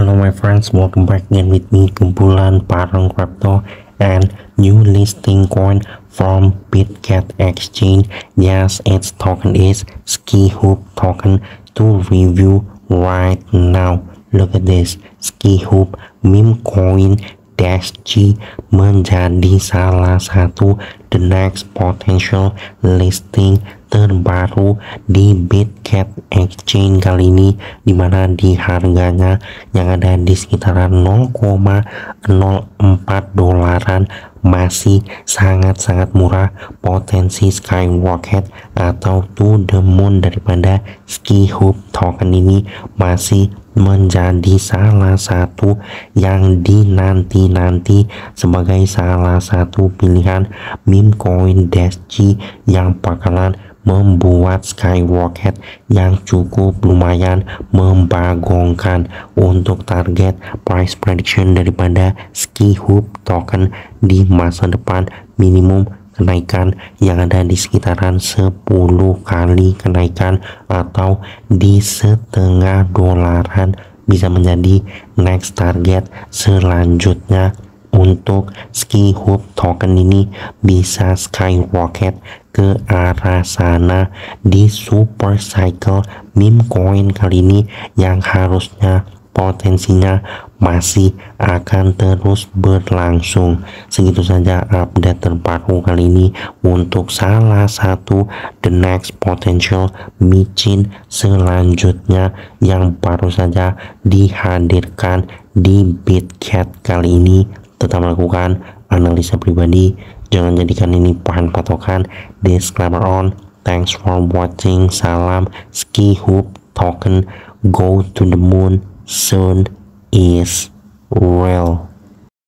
Hello my friends, welcome back again with me kumpulan parang crypto and new listing coin from Bitget exchange. Yes, its token is Ski Hoop token to review right now. Look at this, Ski Hoop meme coin G menjadi salah satu the next potential listing terbaru di Bitcat Exchange kali ini di mana di harganya yang ada di sekitaran 0,04 dolaran masih sangat-sangat murah potensi skyrocket atau to the moon daripada Ski Hub token ini masih menjadi salah satu yang dinanti-nanti sebagai salah satu pilihan meme coin dash yang bakalan membuat Skywalker yang cukup lumayan membagongkan untuk target price prediction daripada ski Hoop token di masa depan minimum kenaikan yang ada di sekitaran 10 kali kenaikan atau di setengah dolaran bisa menjadi next target selanjutnya untuk ski hoop token ini bisa skyrocket ke arah sana di super cycle meme coin kali ini yang harusnya potensinya masih akan terus berlangsung. Segitu saja update terbaru kali ini untuk salah satu the next potential micin selanjutnya yang baru saja dihadirkan di Bitcat kali ini tetap lakukan analisa pribadi, jangan jadikan ini bahan patokan. Disclaimer on, thanks for watching, salam, ski hoop, token, go to the moon, soon is real.